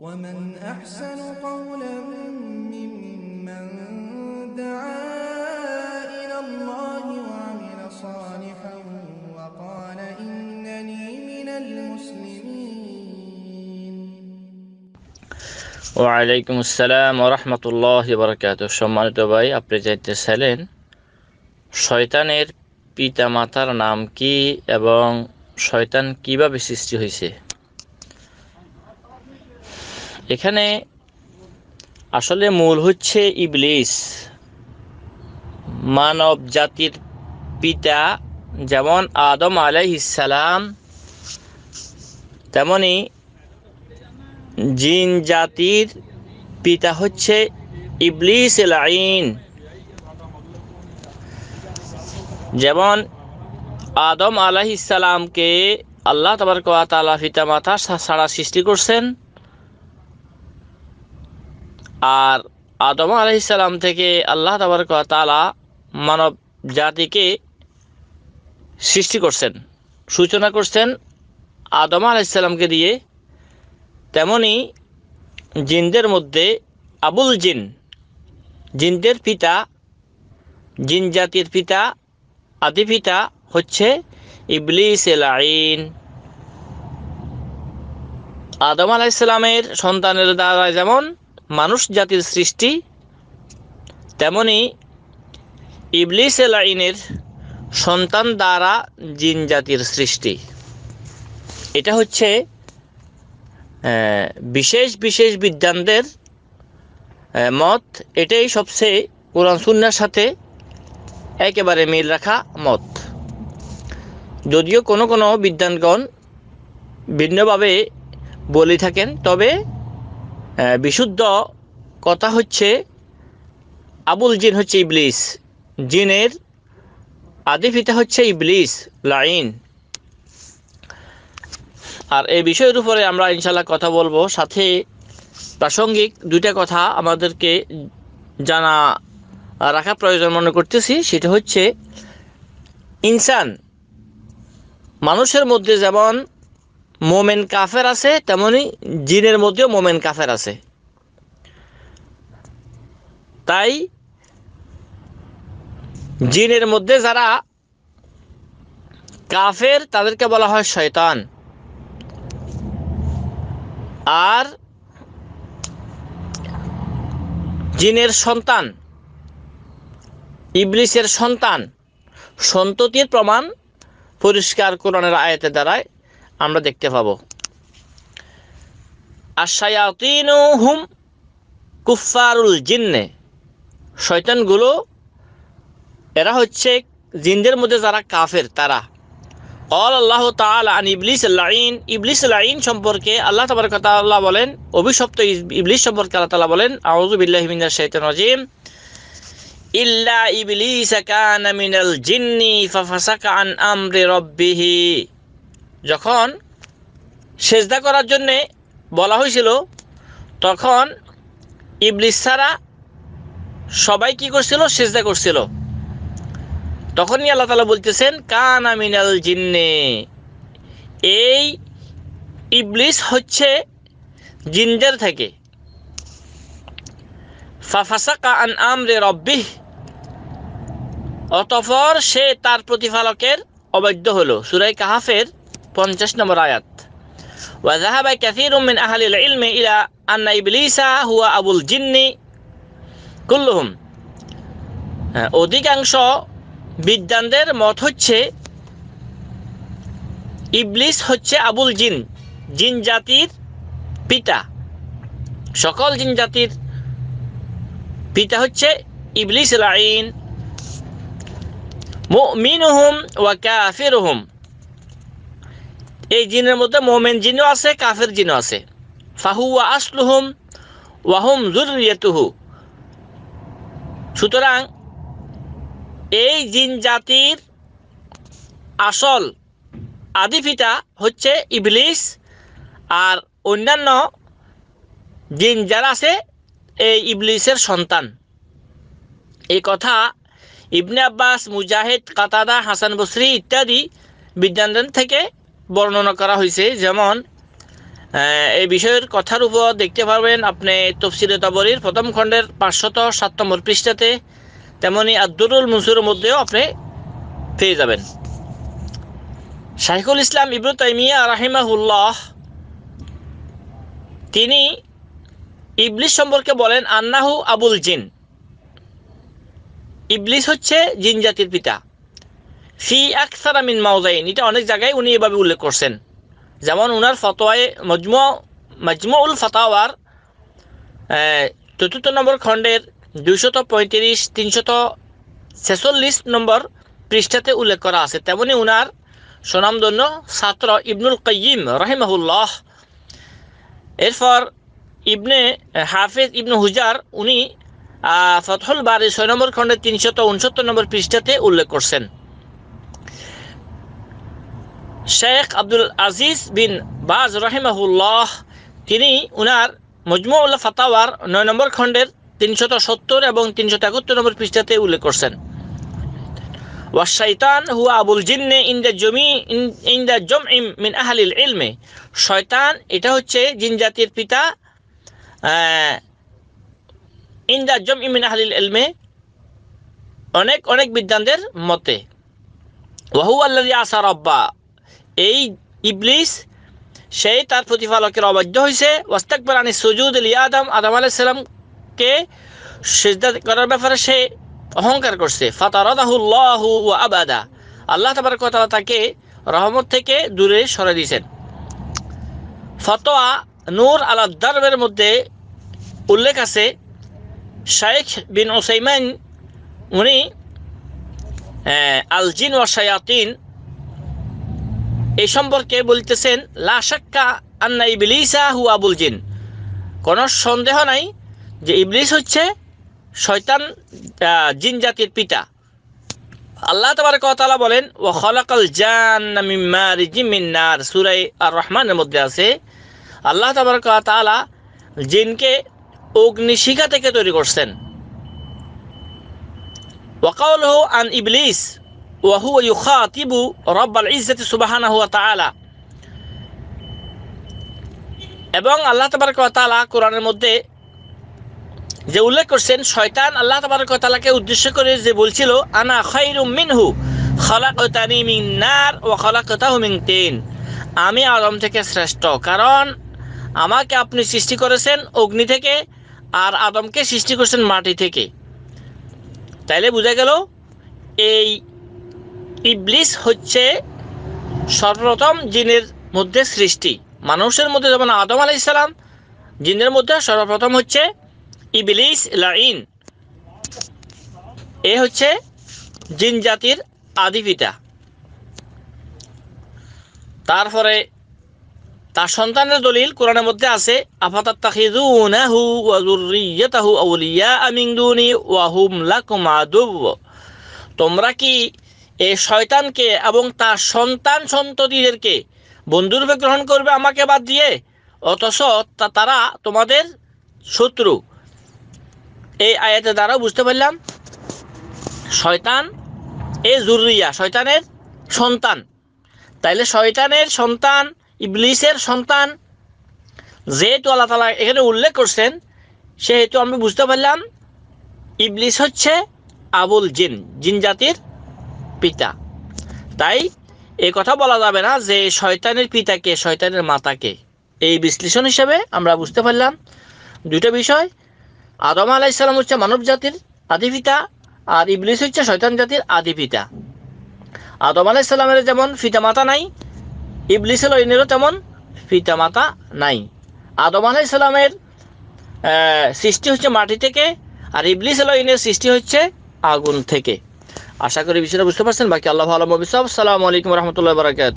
ومن أحسن قولا ممن دعا إلى الله وعمل صالحا وقال إنني من المسلمين ওয়ালাইকুম আসসালাম রহমতুল্লাহ বরকাত সম্মানিত ভাই আপনি চাইতে ছিলেন শয়তানের পিতা মাতার নাম কি এবং শয়তান কিভাবে সৃষ্টি হয়েছে এখানে আসলে মূল হচ্ছে ইবলিস মানব জাতির পিতা যেমন আদম আলাইসালাম তেমনি জিন জাতির পিতা হচ্ছে ইবলিস লাইন যেমন আদম আলাইসালামকে আল্লাহ তবরকালা পিতা মাতা সারা সৃষ্টি করছেন আর আদম আলাইসাল্লাম থেকে আল্লাহ তাবারক তালা মানব জাতিকে সৃষ্টি করছেন সূচনা করছেন আদম আলাইসাল্লামকে দিয়ে তেমনি জিনদের মধ্যে আবুল জিন জিনদের পিতা জিন জাতির পিতা আদি পিতা হচ্ছে ইবলিস এলাইন আদম আলাইসাল্লামের সন্তানের দ্বারা যেমন মানুষ জাতির সৃষ্টি তেমনি ইবলিস এলাইনের সন্তান দ্বারা জিন জাতির সৃষ্টি এটা হচ্ছে বিশেষ বিশেষ বিদ্যানদের মত এটাই সবচেয়ে কোরআন সুন্নার সাথে একেবারে মিল রাখা মত যদিও কোনো কোনো বিদ্যানগণ ভিন্নভাবে বলে থাকেন তবে বিশুদ্ধ কথা হচ্ছে আবুল জিন হচ্ছে ইবলিস জিনের আদি পিতা হচ্ছে ইবলিস লাইন আর এই বিষয়ের উপরে আমরা ইনশাল্লাহ কথা বলবো সাথে প্রাসঙ্গিক দুইটা কথা আমাদেরকে জানা রাখা প্রয়োজন মনে করতেছি সেটা হচ্ছে ইনসান মানুষের মধ্যে যেমন মোমেন কাফের আছে তেমনি জিনের মধ্যেও মোমেন কাফের আছে তাই জিনের মধ্যে যারা কাফের তাদেরকে বলা হয় শয়তান আর জিনের সন্তান ইবলিসের সন্তান সন্ততির প্রমাণ পরিষ্কার কোরআনের আয়তে দ্বারায় আমরা দেখতে পাবো হুম কুফারুল জিন্নে শয়তানগুলো এরা হচ্ছে জিনদের মধ্যে যারা কাফের তারা অল আল্লাহ তাল আন ইবলিস লাইন ইবলিস লাইন সম্পর্কে আল্লাহ তাবার কথা আল্লাহ বলেন অভিশপ্ত ইবলিস সম্পর্কে আল্লাহ তালা বলেন আউজুবিল্লাহমিনা শৈতান রাজিম ইল্লা ইবলিস কানা মিনাল জিন্নি ফাফাসাকা আন আমরি রব্বিহি যখন সেজদা করার জন্যে বলা হয়েছিল তখন ইবলিস ছাড়া সবাই কি করছিল সেজদা করছিল তখনই আল্লাহ তালা বলতেছেন কান আমিনাল জিন্নে এই ইবলিস হচ্ছে জিন্দের থেকে ফাফাসাকা কান আমরে রব্বিহ অতফর সে তার প্রতিফালকের অবৈধ হলো সুরাই কাহাফের পঞ্চাশ নম্বর আয়াত ওয়াজাহাবাই كثير উম্মিন أهل العلم ইলা আন্না ইবলিসা হুয়া আবুল জিন্নি كلهم হ্যাঁ, অধিকাংশ বিদ্যানদের মত হচ্ছে ইবলিস হচ্ছে আবুল জিন জিন জাতির পিতা সকল জিন জাতির পিতা হচ্ছে ইবলিস লাইন মুমিনুহুম ওয়া কাফিরুহুম এই জিনের মধ্যে মোমেন জিনও আছে কাফের জিনও আছে ফাহুয়া আসলুহম ওয়াহুম জুরিয়তুহু সুতরাং এই জিন জাতির আসল আদি পিতা হচ্ছে ইবলিস আর অন্যান্য জিন যারা আছে এই ইবলিসের সন্তান এই কথা ইবনে আব্বাস মুজাহিদ কাতাদা হাসান বসরি ইত্যাদি বিদ্যান থেকে বর্ণনা করা হয়েছে যেমন এই বিষয়ের কথার উপর দেখতে পারবেন আপনি তফসিলে তাবরির প্রথম খণ্ডের পাঁচশত সাত নম্বর পৃষ্ঠাতে তেমনি আব্দুরুল মুসুরের মধ্যেও আপনি পেয়ে যাবেন শাহিকুল ইসলাম ইব্রু তাইমিয়া রাহিমাহুল্লাহ তিনি ইবলিস সম্পর্কে বলেন আন্নাহু আবুল জিন ইবলিস হচ্ছে জিন জাতির পিতা ফি আকসারা মিন মাউজাইন এটা অনেক জায়গায় উনি এভাবে উল্লেখ করছেন যেমন উনার ফতোয়ায় মজম উল ফতাওয়ার চতুর্থ নম্বর খণ্ডের দুইশত পঁয়ত্রিশ তিনশত ছেচল্লিশ নম্বর পৃষ্ঠাতে উল্লেখ করা আছে তেমনি উনার সুনামধন্য ছাত্র ইবনুল কয়িম রহিমাহুল্লাহ এরপর ইবনে হাফেজ ইবনু হুজার উনি ফতহুল বারি ছয় নম্বর খণ্ডের তিনশত উনসত্তর নম্বর পৃষ্ঠাতে উল্লেখ করছেন শেখ আব্দুল আজিজ বিন বাজ রহিমাহুল্লাহ তিনি উনার মজমুল্লা ফাতাওয়ার নয় নম্বর খণ্ডের তিনশত সত্তর এবং তিনশত একাত্তর নম্বর পৃষ্ঠাতে উল্লেখ করছেন ওয়াশাইতান হুয়া আবুল জিন্নে ইন দ্য জমি ইন দ্য জম ইম মিন আহালিল ইলমে শয়তান এটা হচ্ছে জিন জাতির পিতা ইন দ্য জম মিন আহালিল ইলমে অনেক অনেক বিদ্যানদের মতে ওয়াহু আল্লাহ আসার রব্বা এই ইবলিস সেই তার প্রতিপালকের অবাধ্য হয়েছে ওয়াস্তাকবর আনি সুজুদ আলী আদম আদম আলাইসাল্লামকে সেজদা করার ব্যাপারে সে অহংকার করছে ফাতারদাহুল্লাহ ও আবাদা আল্লাহ তাবার কথা তাকে রহমত থেকে দূরে সরে দিয়েছেন ফতোয়া নূর আলা দারবের মধ্যে উল্লেখ আছে শাইখ বিন ওসাইমান উনি আল জিন শায়াতিন এ সম্পর্কে বলতেছেন লাশাক্কা আন্না ইবলিসা হুয়া জিন কোনো সন্দেহ নাই যে ইবলিস হচ্ছে শয়তান জিন জাতির পিতা আল্লাহ তোমার কথা বলেন ও খলাকাল জান্নার সুরাই আর রহমানের মধ্যে আছে আল্লাহ তোমার কথা জিনকে অগ্নিশিখা থেকে তৈরি করছেন ওয়াকাউল হো আন ইবলিস ওয়াহু ইউখাতিবু রব্বাল ইজ্জতি সুবাহানা হুয়া তাআলা এবং আল্লাহ তাবারক তাআলা কোরআনের মধ্যে যে উল্লেখ করছেন শয়তান আল্লাহ তাবারক তাআলাকে উদ্দেশ্য করে যে বলছিল আনা খায়রুম মিনহু খালাকতানি মিন নার ওয়া খালাকতাহু মিন তিন আমি আদম থেকে শ্রেষ্ঠ কারণ আমাকে আপনি সৃষ্টি করেছেন অগ্নি থেকে আর আদমকে সৃষ্টি করেছেন মাটি থেকে তাইলে বোঝা গেল এই ইবলিস হচ্ছে সর্বপ্রথম জিনের মধ্যে সৃষ্টি মানুষের মধ্যে যেমন আদম আলি ইসলাম জিনের মধ্যে সর্বপ্রথম হচ্ছে ইবলিস লাইন এ হচ্ছে জিন জাতির আদি পিতা তারপরে তার সন্তানের দলিল কোরআনের মধ্যে আছে আফাতাত্তাখিযুনাহু তোমরা কি এই শয়তানকে এবং তার সন্তান সন্ততিদেরকে বন্ধুরূপে গ্রহণ করবে আমাকে বাদ দিয়ে অথচ তারা তোমাদের শত্রু এই আয়াতের দ্বারা বুঝতে পারলাম শয়তান এ জুরিয়া শয়তানের সন্তান তাইলে শয়তানের সন্তান ইবলিসের সন্তান যেহেতু আল্লাহ তালা এখানে উল্লেখ করছেন সেহেতু আমি বুঝতে পারলাম ইবলিস হচ্ছে আবুল জিন জিন জাতির পিতা তাই এই কথা বলা যাবে না যে শয়তানের পিতাকে শয়তানের মাতাকে এই বিশ্লেষণ হিসেবে আমরা বুঝতে পারলাম দুটো বিষয় আদম ইসলাম হচ্ছে মানব জাতির আদি পিতা আর ইবলিস হচ্ছে শয়তান জাতির আদি পিতা আদম ইসলামের যেমন পিতা মাতা নাই ইবলিস ইনেরও তেমন পিতা মাতা নাই আদম ইসলামের সৃষ্টি হচ্ছে মাটি থেকে আর ইবলিস ইনের সৃষ্টি হচ্ছে আগুন থেকে আশা করি বিষয়টা বুঝতে পারছেন বাকি আল্লাহ আলম সালাম আলাইকুম রহমতুল্লাহ বারাকাত